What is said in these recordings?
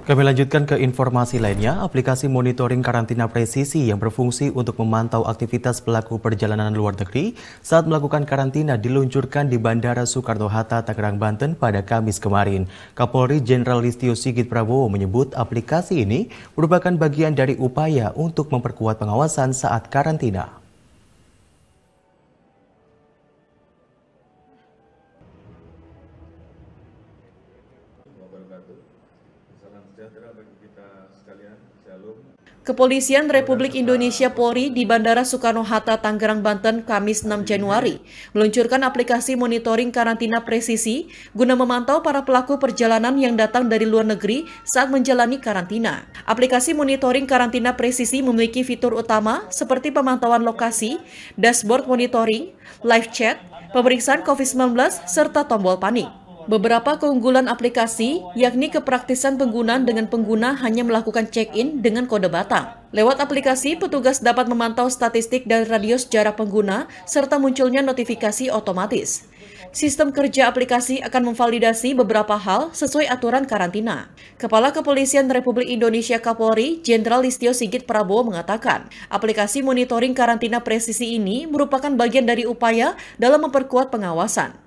Kami lanjutkan ke informasi lainnya, aplikasi monitoring karantina presisi yang berfungsi untuk memantau aktivitas pelaku perjalanan luar negeri saat melakukan karantina diluncurkan di Bandara Soekarno-Hatta, Tangerang, Banten pada Kamis kemarin. Kapolri Jenderal Listio Sigit Prabowo menyebut aplikasi ini merupakan bagian dari upaya untuk memperkuat pengawasan saat karantina. Kepolisian Republik Indonesia Polri di Bandara Soekarno-Hatta, Tangerang, Banten, Kamis 6 Januari, meluncurkan aplikasi monitoring karantina presisi guna memantau para pelaku perjalanan yang datang dari luar negeri saat menjalani karantina. Aplikasi monitoring karantina presisi memiliki fitur utama seperti pemantauan lokasi, dashboard monitoring, live chat, pemeriksaan COVID-19, serta tombol panik. Beberapa keunggulan aplikasi, yakni kepraktisan penggunaan dengan pengguna hanya melakukan check-in dengan kode batang. Lewat aplikasi, petugas dapat memantau statistik dan radius jarak pengguna, serta munculnya notifikasi otomatis. Sistem kerja aplikasi akan memvalidasi beberapa hal sesuai aturan karantina. Kepala Kepolisian Republik Indonesia Kapolri, Jenderal Listio Sigit Prabowo mengatakan, aplikasi monitoring karantina presisi ini merupakan bagian dari upaya dalam memperkuat pengawasan.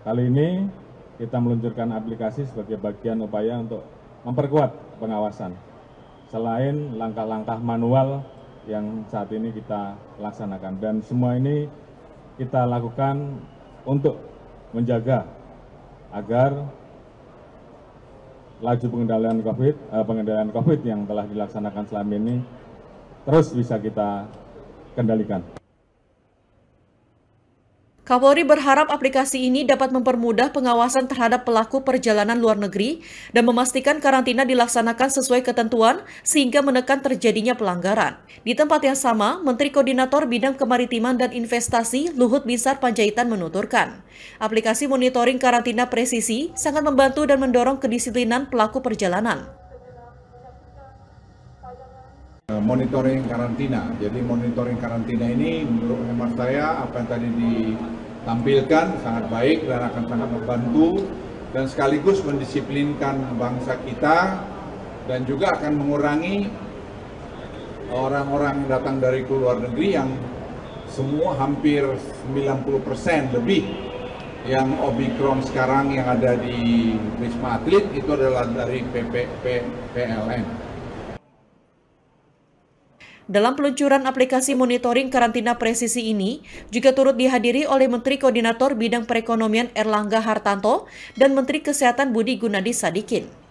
Kali ini kita meluncurkan aplikasi sebagai bagian upaya untuk memperkuat pengawasan. Selain langkah-langkah manual yang saat ini kita laksanakan dan semua ini kita lakukan untuk menjaga agar laju pengendalian COVID, eh, pengendalian COVID yang telah dilaksanakan selama ini terus bisa kita kendalikan. Kapolri berharap aplikasi ini dapat mempermudah pengawasan terhadap pelaku perjalanan luar negeri dan memastikan karantina dilaksanakan sesuai ketentuan sehingga menekan terjadinya pelanggaran. Di tempat yang sama, Menteri Koordinator Bidang Kemaritiman dan Investasi Luhut Binsar Panjaitan menuturkan, aplikasi monitoring karantina presisi sangat membantu dan mendorong kedisiplinan pelaku perjalanan. Eh, monitoring karantina. Jadi monitoring karantina ini menurut hemat saya apa yang tadi ditampilkan sangat baik dan akan sangat membantu dan sekaligus mendisiplinkan bangsa kita dan juga akan mengurangi orang-orang yang datang dari luar negeri yang semua hampir 90% lebih yang Omikron sekarang yang ada di Wisma Atlet itu adalah dari PPP dalam peluncuran aplikasi monitoring karantina presisi ini, juga turut dihadiri oleh Menteri Koordinator Bidang Perekonomian Erlangga Hartanto dan Menteri Kesehatan Budi Gunadi Sadikin.